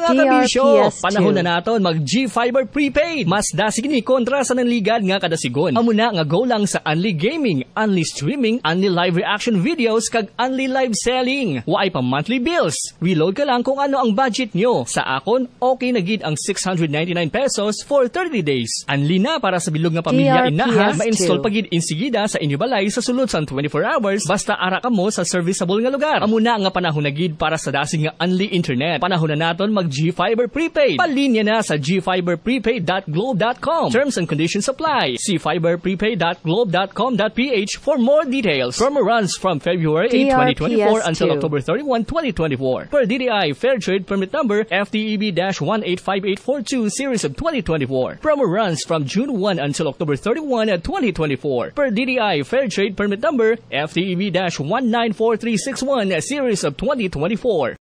mga kabisyo, panahon na naton mag G-Fiber Prepaid. Mas dasig ni kontra sa nanligad nga kada sigon. Amo na nga go lang sa Unli Gaming, Unli Streaming, Unli Live Reaction Videos kag Unli Live Selling. Waay pa monthly bills. Reload ka lang kung ano ang budget nyo. Sa akon, okay na gid ang 699 pesos for 30 days. Unli na para sa bilog nga pamilya inaha. Ma-install pagid insigida sa inyo balay sa sulod sa 24 hours basta ara ka mo sa serviceable nga lugar. Amo na nga panahon na gid para sa dasig nga Unli Internet. Panahon na naton mag G-Fiber Prepaid. Palinya na sa gfiberprepaid.globe.com. Terms and conditions apply. See fiberprepaid.globe.com.ph for more details. Promo runs from February 8, 2024 until October 31, 2024. Per DDI Fair Trade Permit Number FTEB-185842 Series of 2024. Promo runs from June 1 until October 31, uh, 2024. Per DDI Fair Trade Permit Number FTEB-194361 uh, Series of 2024.